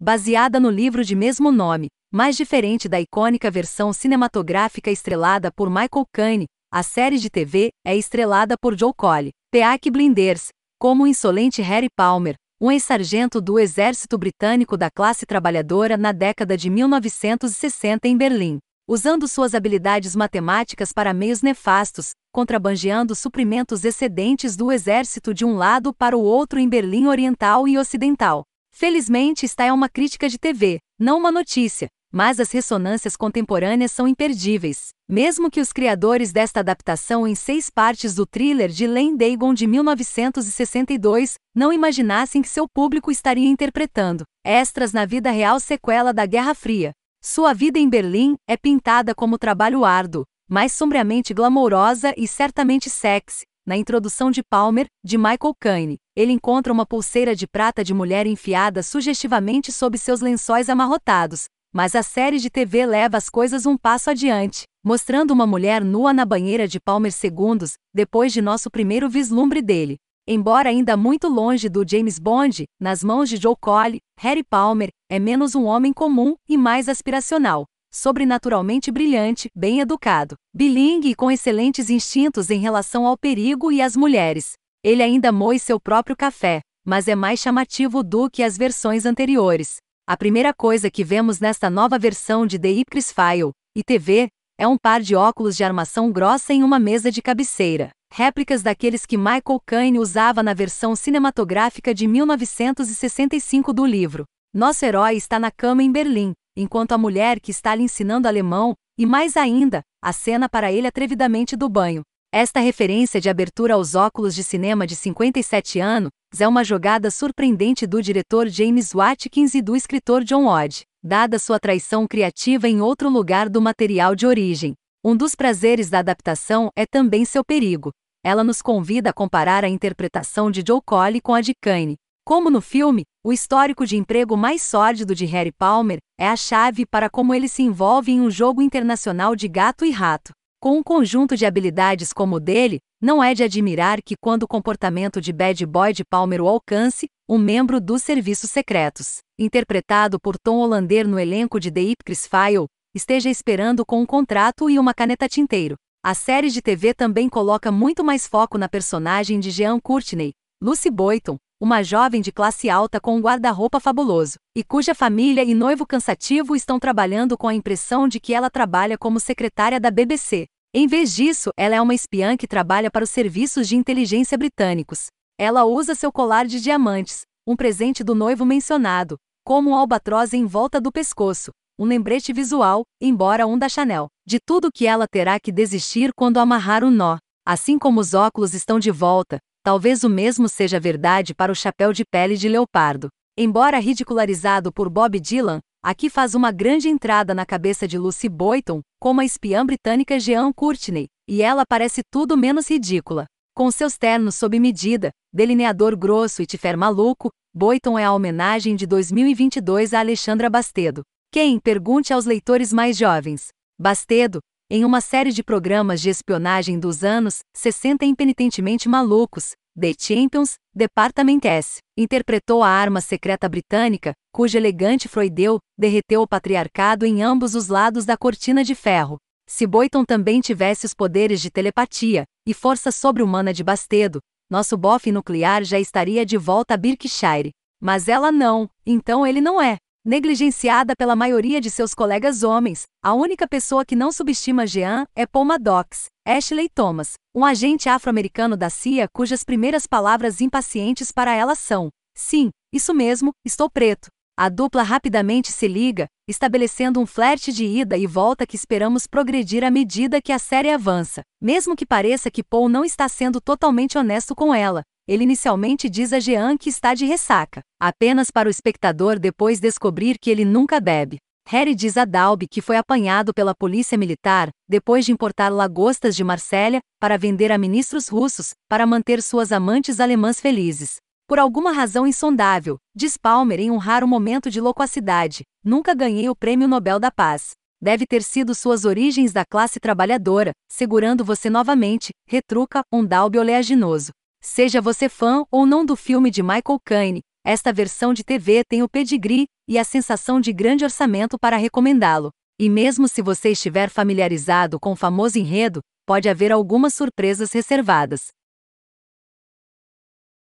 baseada no livro de mesmo nome, mais diferente da icônica versão cinematográfica estrelada por Michael Caine, a série de TV é estrelada por Joe Cole, Peac Blinders, como o insolente Harry Palmer, um ex-sargento do exército britânico da classe trabalhadora na década de 1960 em Berlim. Usando suas habilidades matemáticas para meios nefastos, contrabandeando suprimentos excedentes do exército de um lado para o outro em Berlim Oriental e Ocidental. Felizmente, esta é uma crítica de TV, não uma notícia, mas as ressonâncias contemporâneas são imperdíveis. Mesmo que os criadores desta adaptação em seis partes do thriller de Len Dagon de 1962 não imaginassem que seu público estaria interpretando extras na vida real sequela da Guerra Fria. Sua vida em Berlim é pintada como trabalho árduo, mais sombriamente glamourosa e certamente sexy, na introdução de Palmer, de Michael Caine ele encontra uma pulseira de prata de mulher enfiada sugestivamente sob seus lençóis amarrotados, mas a série de TV leva as coisas um passo adiante, mostrando uma mulher nua na banheira de Palmer Segundos, depois de nosso primeiro vislumbre dele. Embora ainda muito longe do James Bond, nas mãos de Joe Cole, Harry Palmer é menos um homem comum e mais aspiracional, sobrenaturalmente brilhante, bem educado, bilingue e com excelentes instintos em relação ao perigo e às mulheres. Ele ainda moe seu próprio café, mas é mais chamativo do que as versões anteriores. A primeira coisa que vemos nesta nova versão de The Ipcris File, TV é um par de óculos de armação grossa em uma mesa de cabeceira, réplicas daqueles que Michael Caine usava na versão cinematográfica de 1965 do livro. Nosso herói está na cama em Berlim, enquanto a mulher que está lhe ensinando alemão, e mais ainda, a cena para ele atrevidamente do banho. Esta referência de abertura aos óculos de cinema de 57 anos é uma jogada surpreendente do diretor James Watkins e do escritor John Odd, dada sua traição criativa em outro lugar do material de origem. Um dos prazeres da adaptação é também seu perigo. Ela nos convida a comparar a interpretação de Joe Coley com a de Kane. Como no filme, o histórico de emprego mais sórdido de Harry Palmer é a chave para como ele se envolve em um jogo internacional de gato e rato. Com um conjunto de habilidades como o dele, não é de admirar que quando o comportamento de Bad Boy de Palmer o alcance, um membro dos serviços secretos, interpretado por Tom Hollander no elenco de The Ipcris File, esteja esperando com um contrato e uma caneta tinteiro. A série de TV também coloca muito mais foco na personagem de Jean Courtney, Lucy Boyton, uma jovem de classe alta com um guarda-roupa fabuloso, e cuja família e noivo cansativo estão trabalhando com a impressão de que ela trabalha como secretária da BBC. Em vez disso, ela é uma espiã que trabalha para os serviços de inteligência britânicos. Ela usa seu colar de diamantes, um presente do noivo mencionado, como um albatroz em volta do pescoço, um lembrete visual, embora um da Chanel, de tudo que ela terá que desistir quando amarrar o um nó. Assim como os óculos estão de volta, Talvez o mesmo seja verdade para o chapéu de pele de leopardo. Embora ridicularizado por Bob Dylan, aqui faz uma grande entrada na cabeça de Lucy Boyton, como a espiã britânica Jean Courtney, e ela parece tudo menos ridícula. Com seus ternos sob medida, delineador grosso e tifer maluco, Boyton é a homenagem de 2022 a Alexandra Bastedo. Quem, pergunte aos leitores mais jovens. Bastedo, em uma série de programas de espionagem dos anos 60 impenitentemente malucos, The Champions, Department S, interpretou a arma secreta britânica, cujo elegante Freudeu derreteu o patriarcado em ambos os lados da cortina de ferro. Se Boyton também tivesse os poderes de telepatia e força sobre-humana de Bastedo, nosso bofe nuclear já estaria de volta a Berkshire. Mas ela não, então ele não é. Negligenciada pela maioria de seus colegas homens, a única pessoa que não subestima Jean é Paul Maddox, Ashley Thomas, um agente afro-americano da CIA cujas primeiras palavras impacientes para ela são: Sim, isso mesmo, estou preto. A dupla rapidamente se liga, estabelecendo um flerte de ida e volta que esperamos progredir à medida que a série avança, mesmo que pareça que Paul não está sendo totalmente honesto com ela, ele inicialmente diz a Jean que está de ressaca, apenas para o espectador depois descobrir que ele nunca bebe. Harry diz a Dalby que foi apanhado pela polícia militar, depois de importar lagostas de Marsella, para vender a ministros russos, para manter suas amantes alemãs felizes. Por alguma razão insondável, diz Palmer em um raro momento de loquacidade, nunca ganhei o Prêmio Nobel da Paz. Deve ter sido suas origens da classe trabalhadora, segurando você novamente, retruca um Dalby oleaginoso. Seja você fã ou não do filme de Michael Caine, esta versão de TV tem o pedigree e a sensação de grande orçamento para recomendá-lo. E mesmo se você estiver familiarizado com o famoso enredo, pode haver algumas surpresas reservadas.